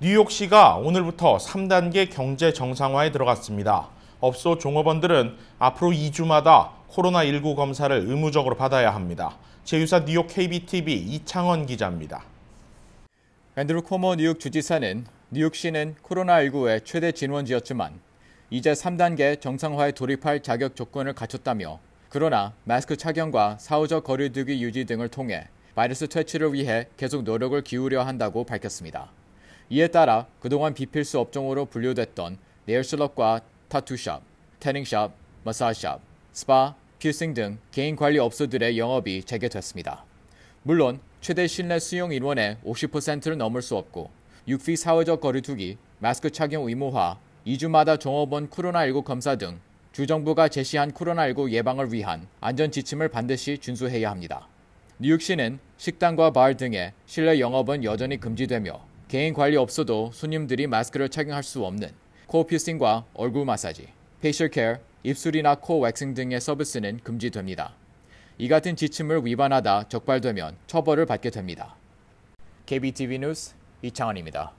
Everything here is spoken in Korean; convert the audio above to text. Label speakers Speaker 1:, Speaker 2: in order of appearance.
Speaker 1: 뉴욕시가 오늘부터 3단계 경제 정상화에 들어갔습니다. 업소 종업원들은 앞으로 2주마다 코로나19 검사를 의무적으로 받아야 합니다. 제휴사 뉴욕 KBTV 이창원 기자입니다. 앤드루 코모
Speaker 2: 뉴욕 주지사는 뉴욕시는 코로나19의 최대 진원지였지만 이제 3단계 정상화에 돌입할 자격 조건을 갖췄다며 그러나 마스크 착용과 사후적 거리두기 유지 등을 통해 바이러스 퇴치를 위해 계속 노력을 기울여 한다고 밝혔습니다. 이에 따라 그동안 비필수 업종으로 분류됐던 네일슬럽과 타투샵, 태닝샵, 마사샵, 스파, p i 등 개인 관리 업소들의 영업이 재개됐습니다. 물론 최대 실내 수용 인원의 50%를 넘을 수 없고 6피 사회적 거리두기, 마스크 착용 의무화, 2주마다 종업원 코로나19 검사 등 주정부가 제시한 코로나19 예방을 위한 안전 지침을 반드시 준수해야 합니다. 뉴욕시는 식당과 바 등의 실내 영업은 여전히 금지되며 개인 관리 없어도 손님들이 마스크를 착용할 수 없는 코 피싱과 얼굴 마사지, 페이셜 케어, 입술이나 코 왁싱 등의 서비스는 금지됩니다. 이 같은 지침을 위반하다 적발되면 처벌을 받게 됩니다. KBTV 뉴스 이창원입니다.